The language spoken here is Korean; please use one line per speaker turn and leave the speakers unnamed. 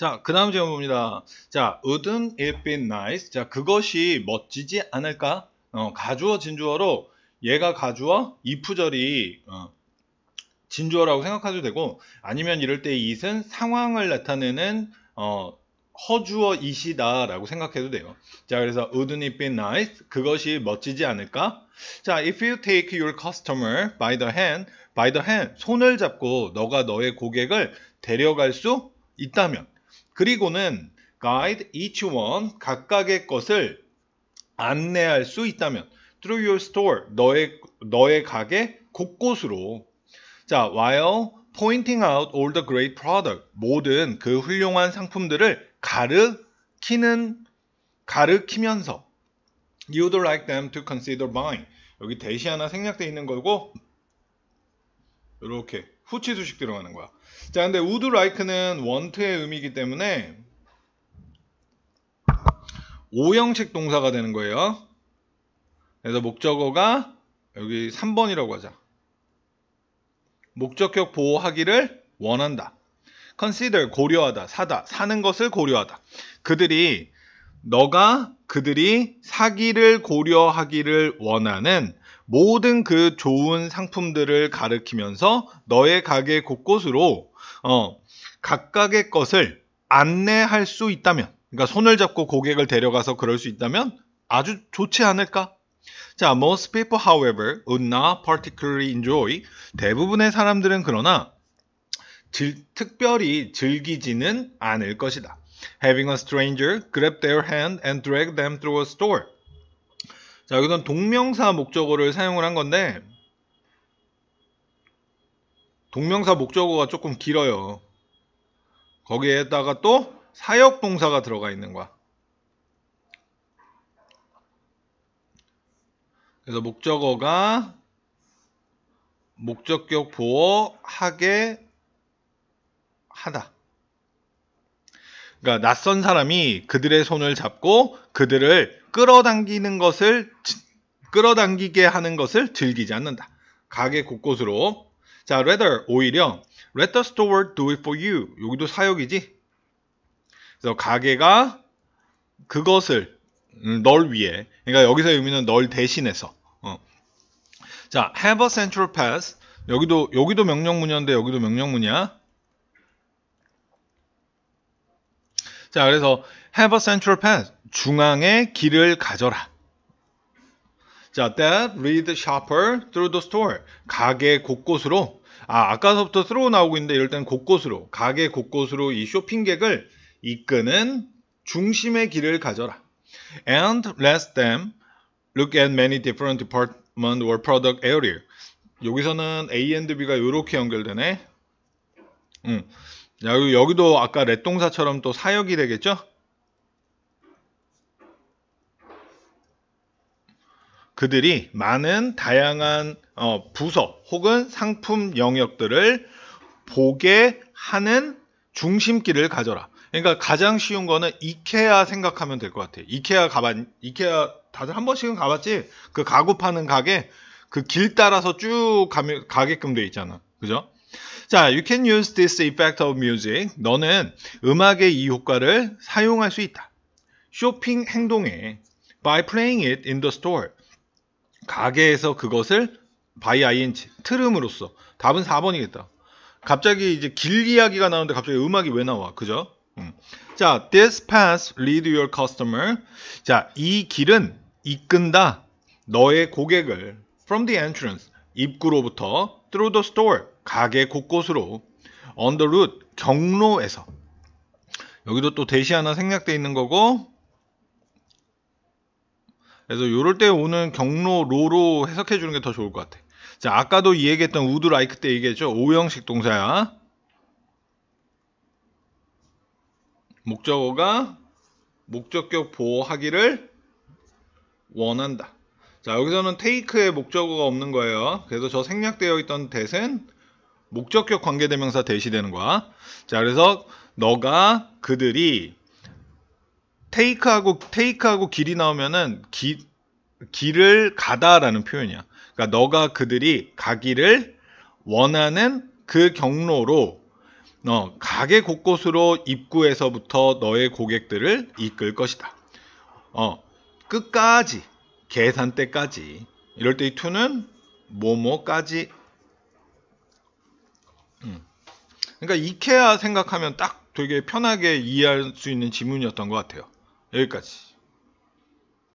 자, 그 다음 질문 봅니다. 자, wouldn't it be nice? 자, 그것이 멋지지 않을까? 어, 가주어 진주어로 얘가 가주어 이 부절이 어, 진주어라고 생각하셔도 되고 아니면 이럴 때 it은 상황을 나타내는 어, 허주어 이시다 라고 생각해도 돼요. 자 그래서 wouldn't it be nice? 그것이 멋지지 않을까? 자 if you take your customer by the hand by the hand 손을 잡고 너가 너의 고객을 데려갈 수 있다면 그리고는 guide each one 각각의 것을 안내할 수 있다면 through your store 너의 너의 가게 곳곳으로 자 while pointing out all the great product 모든 그 훌륭한 상품들을 가르키는 가르키면서 you'd like them to consider buying 여기 대시 하나 생략되어 있는 거고 이렇게 후치 수식 들어가는 거야. 자, 근데 would like는 want의 의미이기 때문에 5형식 동사가 되는 거예요. 그래서 목적어가 여기 3번이라고 하자. 목적격 보호하기를 원한다. consider 고려하다, 사다, 사는 것을 고려하다. 그들이 너가 그들이 사기를 고려하기를 원하는 모든 그 좋은 상품들을 가르키면서 너의 가게 곳곳으로 어, 각각의 것을 안내할 수 있다면 그러니까 손을 잡고 고객을 데려가서 그럴 수 있다면 아주 좋지 않을까? 자, most people, however, would not particularly enjoy. 대부분의 사람들은 그러나 질, 특별히 즐기지는 않을 것이다. Having a stranger grab their hand and drag them through a store. 자, 여기선 동명사 목적어를 사용을 한 건데 동명사 목적어가 조금 길어요. 거기에다가 또 사역동사가 들어가 있는 거야. 그래서 목적어가 목적격 보어 하게 하다. 그러니까 낯선 사람이 그들의 손을 잡고 그들을 끌어당기는 것을 끌어당기게 하는 것을 즐기지 않는다. 가게 곳곳으로 자 rather 오히려 let the store do it for you 여기도 사역이지. 그래서 가게가 그것을 음, 널 위해 그러니까 여기서 의미는 널 대신해서 어. 자 have a central pass 여기도 여기도 명령문이었는데 여기도 명령문이야. 자 그래서 have a central pass 중앙의 길을 가져라. 자, that lead shopper through the store. 가게 곳곳으로. 아, 아까서부터 through 나오고 있는데 이럴 땐 곳곳으로. 가게 곳곳으로 이 쇼핑객을 이끄는 중심의 길을 가져라. And let them look at many different department or product area. 여기서는 A and B가 이렇게 연결되네. 음. 야, 여기도 아까 렛동사처럼 또 사역이 되겠죠? 그들이 많은 다양한 어, 부서 혹은 상품 영역들을 보게 하는 중심기를 가져라. 그러니까 가장 쉬운 거는 이케아 생각하면 될 것 같아요. 이케아 가봤, 이케아 다들 한 번씩은 가봤지? 그 가구 파는 가게 그 길 따라서 쭉 가면, 가게끔 돼 있잖아. 그죠? 자, you can use this effect of music. 너는 음악의 이 효과를 사용할 수 있다. 쇼핑 행동에 by playing it in the store. 가게에서 그것을 by ing 틀음으로써 답은 4번이겠다. 갑자기 이제 길 이야기가 나오는데 갑자기 음악이 왜 나와? 그죠? 음. 자, this path lead your customer. 자, 이 길은 이끈다 너의 고객을 from the entrance 입구로부터 through the store 가게 곳곳으로 on the route 경로에서 여기도 또 대시 하나 생략되어 있는 거고 그래서 요럴 때 오는 경로 로로 해석해 주는 게 더 좋을 것 같아. 자, 아까도 얘기했던 우드 라이크 때 얘기했죠. 오형식 동사야. 목적어가 목적격 보호하기를 원한다. 자, 여기서는 테이크의 목적어가 없는 거예요. 그래서 저 생략되어 있던 대신 목적격 관계대명사 대시되는 거야. 자, 그래서 너가 그들이 테이크하고 테이크하고 길이 나오면은 기, 길을 가다라는 표현이야. 그러니까 너가 그들이 가기를 원하는 그 경로로 어, 가게 곳곳으로 입구에서부터 너의 고객들을 이끌 것이다. 어, 끝까지 계산대까지 이럴 때 이 투는 뭐뭐까지 음. 그러니까 이케아 생각하면 딱 되게 편하게 이해할 수 있는 지문이었던 것 같아요. 여기까지.